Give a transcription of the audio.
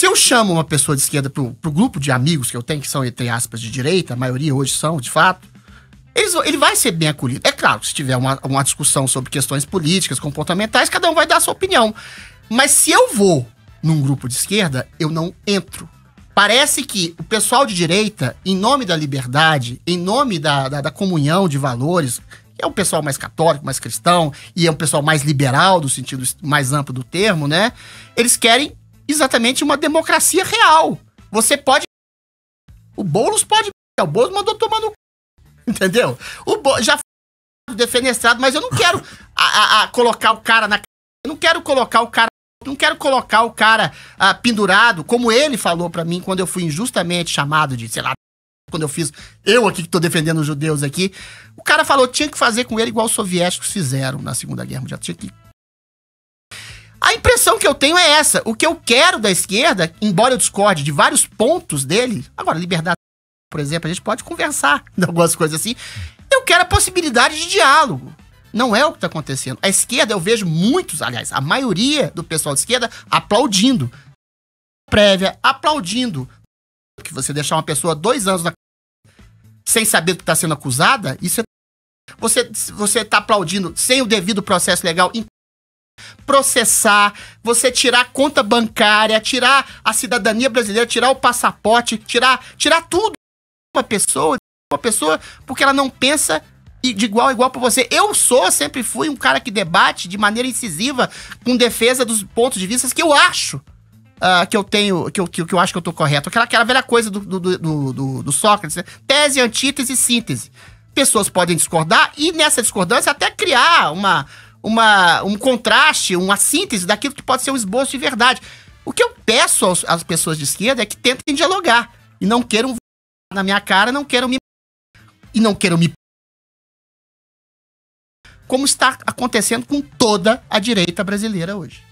Se eu chamo uma pessoa de esquerda pro, pro grupo de amigos que eu tenho, que são, entre aspas, de direita, a maioria hoje são, de fato, eles, ele vai ser bem acolhido. É claro, se tiver uma, uma discussão sobre questões políticas, comportamentais, cada um vai dar a sua opinião. Mas se eu vou num grupo de esquerda, eu não entro. Parece que o pessoal de direita, em nome da liberdade, em nome da, da, da comunhão de valores, é um pessoal mais católico, mais cristão, e é um pessoal mais liberal, do sentido mais amplo do termo, né? Eles querem exatamente uma democracia real. Você pode. O Boulos pode. O Boulos mandou tomar no. Entendeu? O Bo... Já foi defenestrado, mas eu não quero a, a, a colocar o cara na. Eu não quero colocar o cara. Não quero colocar o cara a ah, pendurado, como ele falou para mim quando eu fui injustamente chamado de, sei lá, quando eu fiz. Eu aqui que tô defendendo os judeus aqui. O cara falou, tinha que fazer com ele igual os soviéticos fizeram na Segunda Guerra Mundial. Tinha que a impressão que eu tenho é essa. O que eu quero da esquerda, embora eu discorde de vários pontos dele, agora, liberdade, por exemplo, a gente pode conversar de algumas coisas assim. Eu quero a possibilidade de diálogo. Não é o que está acontecendo. A esquerda, eu vejo muitos, aliás, a maioria do pessoal de esquerda aplaudindo. Prévia, aplaudindo. Que você deixar uma pessoa dois anos na... sem saber que está sendo acusada, isso é. Você, você tá aplaudindo sem o devido processo legal, processar, você tirar a conta bancária, tirar a cidadania brasileira, tirar o passaporte, tirar, tirar tudo uma pessoa, uma pessoa porque ela não pensa de igual a igual para você. Eu sou, sempre fui um cara que debate de maneira incisiva com defesa dos pontos de vista que eu acho. Uh, que eu tenho, que eu, que, eu acho que eu tô correto. Aquela, aquela velha coisa do, do, do, do, do Sócrates, né? Tese, antítese, síntese. Pessoas podem discordar e nessa discordância até criar uma, uma, um contraste, uma síntese daquilo que pode ser um esboço de verdade. O que eu peço aos, às pessoas de esquerda é que tentem dialogar e não queiram na minha cara, não queiram me e não queiram me como está acontecendo com toda a direita brasileira hoje.